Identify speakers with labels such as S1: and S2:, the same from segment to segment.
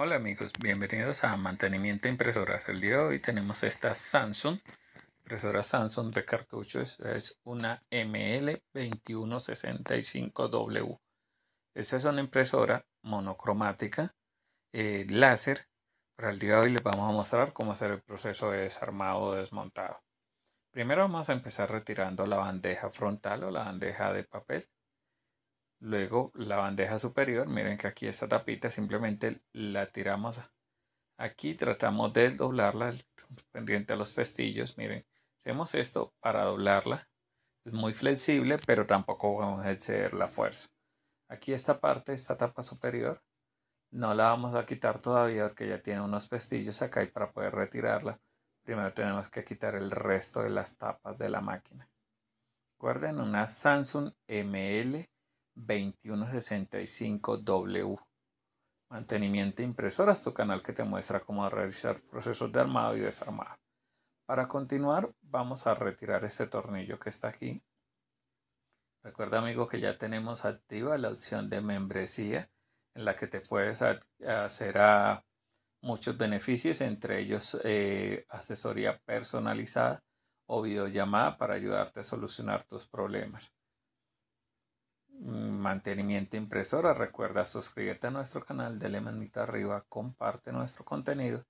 S1: Hola amigos, bienvenidos a Mantenimiento de Impresoras. El día de hoy tenemos esta Samsung, impresora Samsung de cartuchos, es una ML2165W. Esta es una impresora monocromática, eh, láser. Para el día de hoy les vamos a mostrar cómo hacer el proceso de desarmado o desmontado. Primero vamos a empezar retirando la bandeja frontal o la bandeja de papel. Luego la bandeja superior, miren que aquí esta tapita simplemente la tiramos aquí, tratamos de doblarla pendiente a los pestillos, miren, hacemos esto para doblarla, es muy flexible pero tampoco vamos a exceder la fuerza. Aquí esta parte, esta tapa superior, no la vamos a quitar todavía porque ya tiene unos pestillos acá y para poder retirarla, primero tenemos que quitar el resto de las tapas de la máquina. Recuerden una Samsung ML 2165W. Mantenimiento de impresoras, tu canal que te muestra cómo realizar procesos de armado y desarmado. Para continuar, vamos a retirar este tornillo que está aquí. Recuerda amigo que ya tenemos activa la opción de membresía en la que te puedes hacer muchos beneficios, entre ellos eh, asesoría personalizada o videollamada para ayudarte a solucionar tus problemas mantenimiento impresora. Recuerda suscribirte a nuestro canal, dale manita arriba, comparte nuestro contenido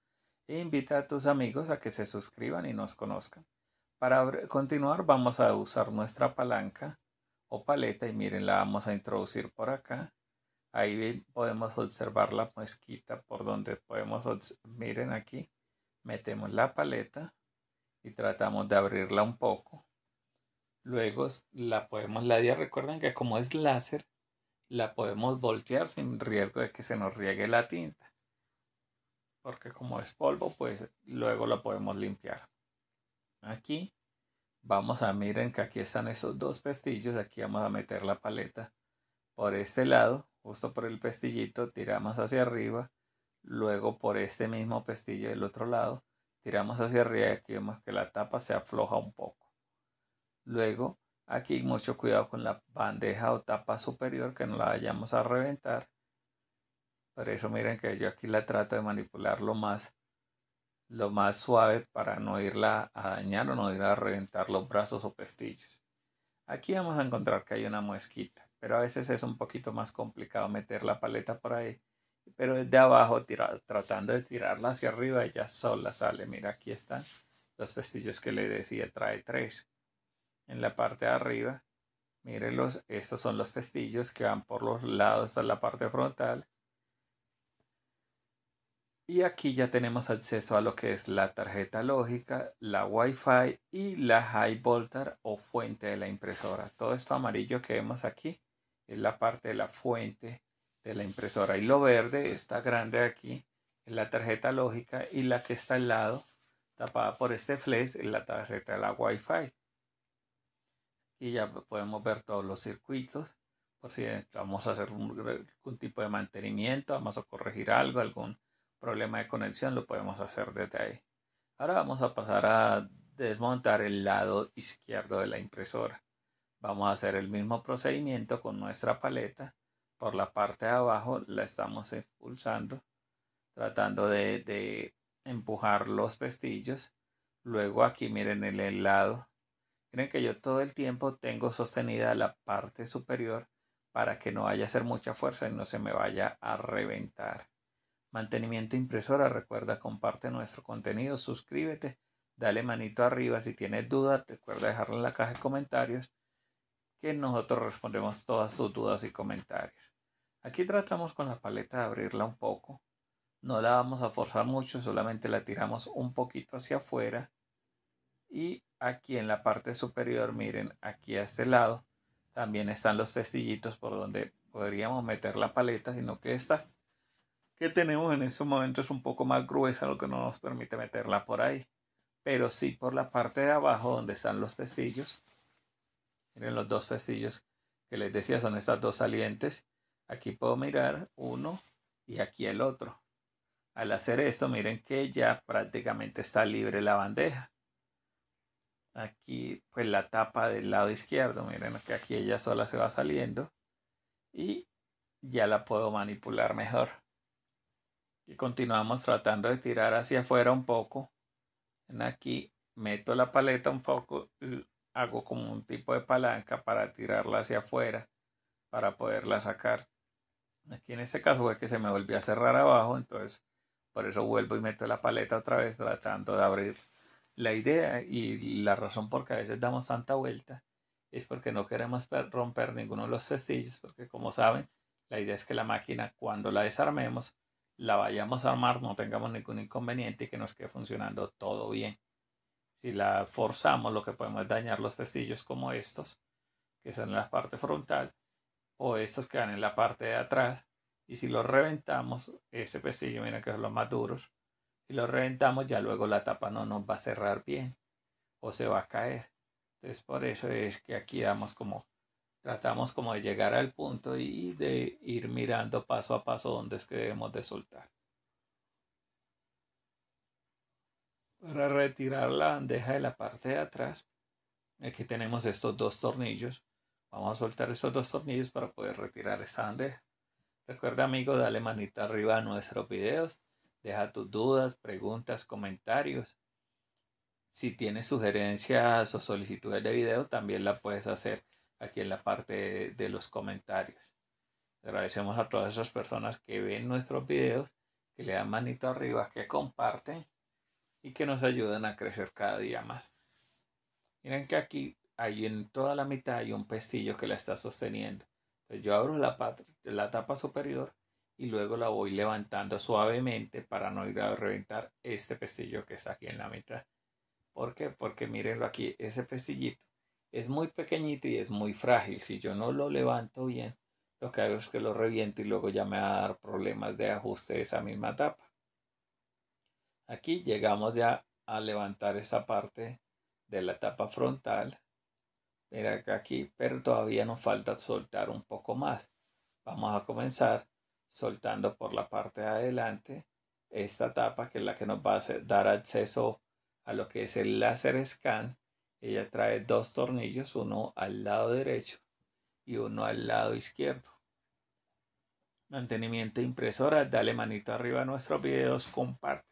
S1: e invita a tus amigos a que se suscriban y nos conozcan. Para continuar vamos a usar nuestra palanca o paleta y miren la vamos a introducir por acá. Ahí podemos observar la mezquita por donde podemos, miren aquí, metemos la paleta y tratamos de abrirla un poco Luego la podemos, la día recuerden que como es láser, la podemos voltear sin riesgo de que se nos riegue la tinta. Porque como es polvo, pues luego la podemos limpiar. Aquí vamos a miren que aquí están esos dos pestillos. Aquí vamos a meter la paleta por este lado, justo por el pestillito, tiramos hacia arriba. Luego por este mismo pestillo del otro lado, tiramos hacia arriba y aquí vemos que la tapa se afloja un poco. Luego, aquí mucho cuidado con la bandeja o tapa superior que no la vayamos a reventar. Por eso miren que yo aquí la trato de manipular lo más, lo más suave para no irla a dañar o no ir a reventar los brazos o pestillos. Aquí vamos a encontrar que hay una muesquita, pero a veces es un poquito más complicado meter la paleta por ahí pero desde abajo tirar, tratando de tirarla hacia arriba, ella sola sale. Mira, aquí están los pestillos que le decía, trae tres en la parte de arriba. Mírenlos, estos son los festillos que van por los lados de la parte frontal. Y aquí ya tenemos acceso a lo que es la tarjeta lógica, la Wi-Fi y la high voltage o fuente de la impresora. Todo esto amarillo que vemos aquí es la parte de la fuente de la impresora y lo verde, está grande aquí, es la tarjeta lógica y la que está al lado tapada por este flash es la tarjeta de la Wi-Fi y ya podemos ver todos los circuitos por si eh, vamos a hacer algún tipo de mantenimiento, vamos a corregir algo, algún problema de conexión, lo podemos hacer desde ahí. Ahora vamos a pasar a desmontar el lado izquierdo de la impresora. Vamos a hacer el mismo procedimiento con nuestra paleta. Por la parte de abajo la estamos impulsando, tratando de, de empujar los pestillos. Luego aquí miren el lado Miren que yo todo el tiempo tengo sostenida la parte superior para que no vaya a hacer mucha fuerza y no se me vaya a reventar. Mantenimiento impresora, recuerda, comparte nuestro contenido, suscríbete, dale manito arriba. Si tienes dudas, recuerda dejarla en la caja de comentarios que nosotros respondemos todas tus dudas y comentarios. Aquí tratamos con la paleta de abrirla un poco. No la vamos a forzar mucho, solamente la tiramos un poquito hacia afuera y aquí en la parte superior, miren, aquí a este lado, también están los festillitos por donde podríamos meter la paleta, sino que esta que tenemos en este momento es un poco más gruesa, lo que no nos permite meterla por ahí. Pero sí por la parte de abajo donde están los pestillos. Miren los dos pestillos que les decía, son estas dos salientes. Aquí puedo mirar uno y aquí el otro. Al hacer esto, miren que ya prácticamente está libre la bandeja aquí pues la tapa del lado izquierdo miren que aquí ella sola se va saliendo y ya la puedo manipular mejor y continuamos tratando de tirar hacia afuera un poco en aquí meto la paleta un poco hago como un tipo de palanca para tirarla hacia afuera para poderla sacar aquí en este caso fue que se me volvió a cerrar abajo entonces por eso vuelvo y meto la paleta otra vez tratando de abrir la idea y la razón por qué a veces damos tanta vuelta es porque no queremos romper ninguno de los festillos, porque como saben, la idea es que la máquina cuando la desarmemos, la vayamos a armar, no tengamos ningún inconveniente y que nos quede funcionando todo bien. Si la forzamos, lo que podemos es dañar los festillos como estos, que son en la parte frontal, o estos que van en la parte de atrás. Y si los reventamos, ese pestillo, mira que son los más duros, y lo reventamos, ya luego la tapa no nos va a cerrar bien o se va a caer. Entonces por eso es que aquí damos como, tratamos como de llegar al punto y de ir mirando paso a paso dónde es que debemos de soltar. Para retirar la bandeja de la parte de atrás, aquí tenemos estos dos tornillos. Vamos a soltar estos dos tornillos para poder retirar esta bandeja. Recuerda amigo, dale manita arriba a nuestros videos Deja tus dudas, preguntas, comentarios. Si tienes sugerencias o solicitudes de video, también la puedes hacer aquí en la parte de, los comentarios. Agradecemos a todas esas personas que ven nuestros videos, que le dan manito arriba, que comparten y que nos ayudan a crecer cada día más. Miren que aquí hay en toda la mitad hay un pestillo que la está sosteniendo. Entonces yo abro la tapa superior y luego la voy levantando suavemente para no ir a reventar este pestillo que está aquí en la mitad. ¿Por qué? Porque mírenlo aquí, ese pestillito es muy pequeñito y es muy frágil. Si yo no lo levanto bien, lo que hago es que lo reviento y luego ya me va a dar problemas de ajuste de esa misma tapa. Aquí llegamos ya a levantar esa parte de la tapa frontal. Mira que aquí, pero todavía nos falta soltar un poco más. Vamos a comenzar soltando por la parte de adelante esta tapa que es la que nos va a dar acceso a lo que es el láser scan. Ella trae dos tornillos, uno al lado derecho y uno al lado izquierdo. Mantenimiento impresora, dale manito arriba a nuestros videos, comparte.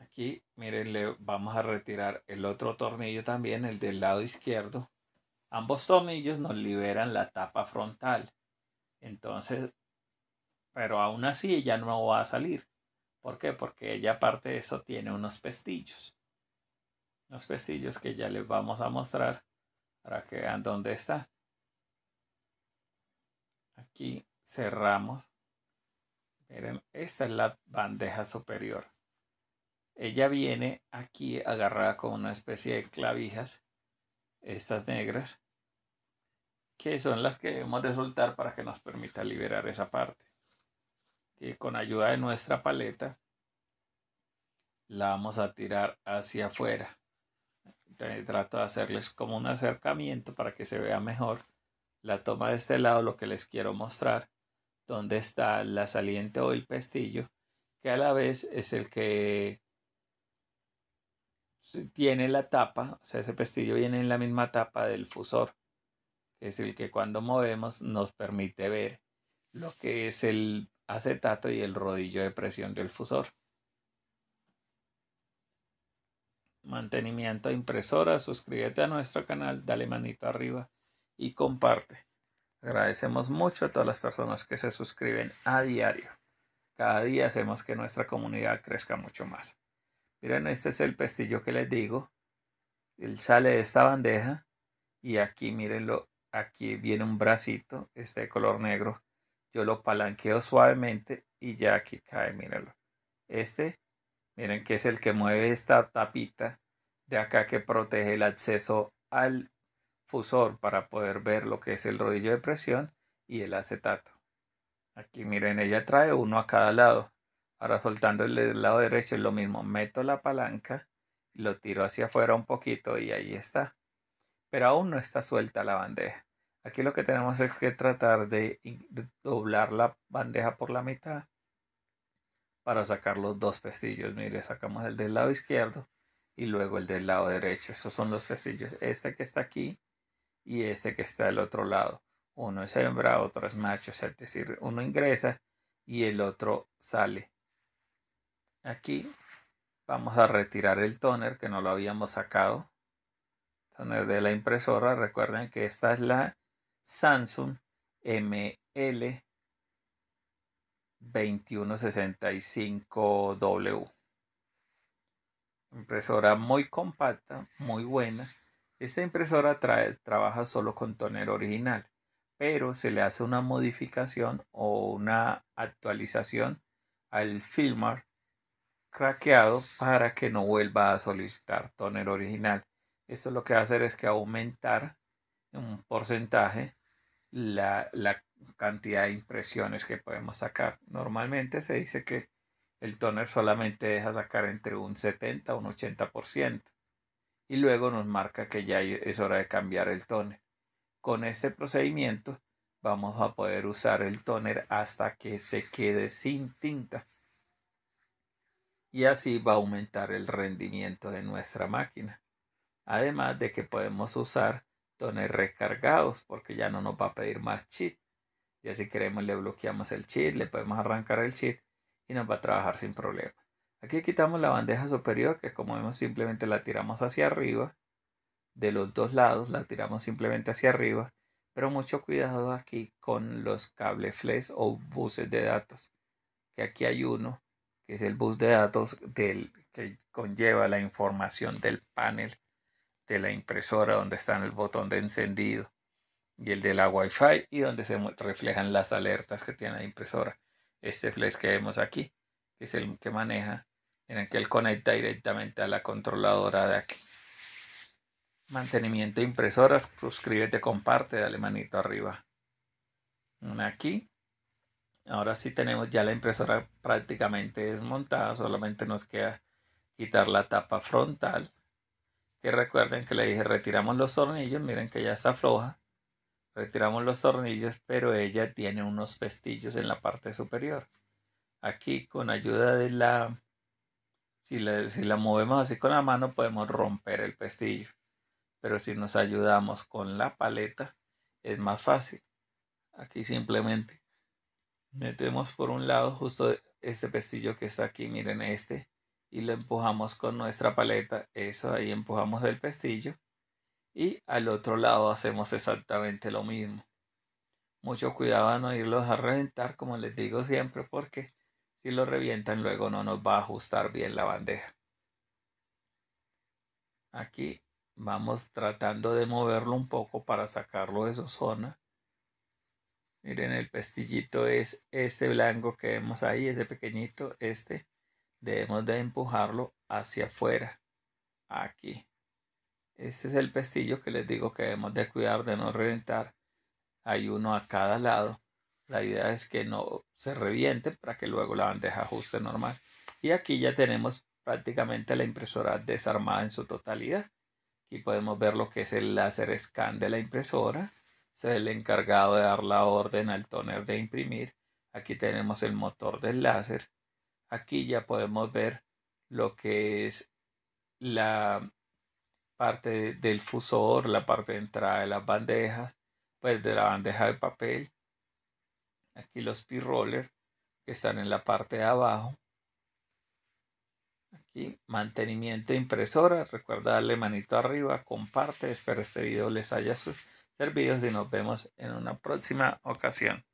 S1: Aquí, miren, le vamos a retirar el otro tornillo también, el del lado izquierdo. Ambos tornillos nos liberan la tapa frontal. Entonces, pero aún así ella no va a salir. ¿Por qué? Porque ella aparte de eso tiene unos pestillos. Los pestillos que ya les vamos a mostrar para que vean dónde está. Aquí cerramos. Miren, esta es la bandeja superior. Ella viene aquí agarrada con una especie de clavijas, estas negras, que son las que debemos de soltar para que nos permita liberar esa parte. y con ayuda de nuestra paleta la vamos a tirar hacia afuera. trato de hacerles como un acercamiento para que se vea mejor la toma de este lado, lo que les quiero mostrar, donde está la saliente o el pestillo, que a la vez es el que tiene la tapa, o sea, ese pestillo viene en la misma tapa del fusor es el que cuando movemos nos permite ver lo que es el acetato y el rodillo de presión del fusor. Mantenimiento impresora, suscríbete a nuestro canal, dale manito arriba y comparte. Agradecemos mucho a todas las personas que se suscriben a diario. Cada día hacemos que nuestra comunidad crezca mucho más. Miren, este es el pestillo que les digo. Él sale de esta bandeja y aquí mírenlo Aquí viene un bracito, este de color negro. Yo lo palanqueo suavemente y ya aquí cae, mírenlo. Este, miren que es el que mueve esta tapita de acá que protege el acceso al fusor para poder ver lo que es el rodillo de presión y el acetato. Aquí miren, ella trae uno a cada lado. Ahora soltando el lado derecho es lo mismo. Meto la palanca, lo tiro hacia afuera un poquito y ahí está pero aún no está suelta la bandeja. Aquí lo que tenemos es que tratar de, doblar la bandeja por la mitad para sacar los dos pestillos. Mire, sacamos el del lado izquierdo y luego el del lado derecho. Esos son los pestillos. Este que está aquí y este que está del otro lado. Uno es hembra, otro es macho. Es decir, uno ingresa y el otro sale. Aquí vamos a retirar el toner que no lo habíamos sacado. Toner de la impresora, recuerden que esta es la Samsung ML2165W. Impresora muy compacta, muy buena. Esta impresora trabaja solo con toner original, pero se le hace una modificación o una actualización al filmar craqueado para que no vuelva a solicitar toner original esto lo que va a hacer es que aumentar un porcentaje la, la cantidad de impresiones que podemos sacar. Normalmente se dice que el toner solamente deja sacar entre un 70 a un 80%. Y luego nos marca que ya es hora de cambiar el toner. Con este procedimiento vamos a poder usar el toner hasta que se quede sin tinta. Y así va a aumentar el rendimiento de nuestra máquina. Además de que podemos usar dones recargados porque ya no nos va a pedir más cheat. Ya si queremos le bloqueamos el cheat, le podemos arrancar el cheat y nos va a trabajar sin problema. Aquí quitamos la bandeja superior que como vemos simplemente la tiramos hacia arriba. De los dos lados la tiramos simplemente hacia arriba. Pero mucho cuidado aquí con los cables flash o buses de datos. Que aquí hay uno que es el bus de datos del, que conlleva la información del panel de la impresora donde está el botón de encendido y el de la Wi-Fi y donde se reflejan las alertas que tiene la impresora. Este flash que vemos aquí, es el que maneja, en el que él conecta directamente a la controladora de aquí. Mantenimiento de impresoras, suscríbete, comparte, dale manito arriba. aquí. Ahora sí tenemos ya la impresora prácticamente desmontada, solamente nos queda quitar la tapa frontal que recuerden que le dije, retiramos los tornillos, miren que ya está floja. Retiramos los tornillos, pero ella tiene unos pestillos en la parte superior. Aquí con ayuda de la... Si la, si la movemos así con la mano podemos romper el pestillo. Pero si nos ayudamos con la paleta es más fácil. Aquí simplemente metemos por un lado justo este pestillo que está aquí, miren este y lo empujamos con nuestra paleta. Eso ahí empujamos del pestillo. Y al otro lado hacemos exactamente lo mismo. Mucho cuidado a no irlos a reventar, como les digo siempre, porque si lo revientan luego no nos va a ajustar bien la bandeja. Aquí vamos tratando de moverlo un poco para sacarlo de su zona. Miren, el pestillito es este blanco que vemos ahí, ese pequeñito, este debemos de empujarlo hacia afuera, aquí. Este es el pestillo que les digo que debemos de cuidar de no reventar. Hay uno a cada lado. La idea es que no se reviente para que luego la bandeja ajuste normal. Y aquí ya tenemos prácticamente la impresora desarmada en su totalidad. Aquí podemos ver lo que es el láser scan de la impresora. Es el encargado de dar la orden al toner de imprimir. Aquí tenemos el motor del láser Aquí ya podemos ver lo que es la parte del fusor, la parte de entrada de las bandejas, pues de la bandeja de papel. Aquí los p rollers que están en la parte de abajo. Aquí mantenimiento de impresora. Recuerda darle manito arriba, comparte. Espero este video les haya servido y nos vemos en una próxima ocasión.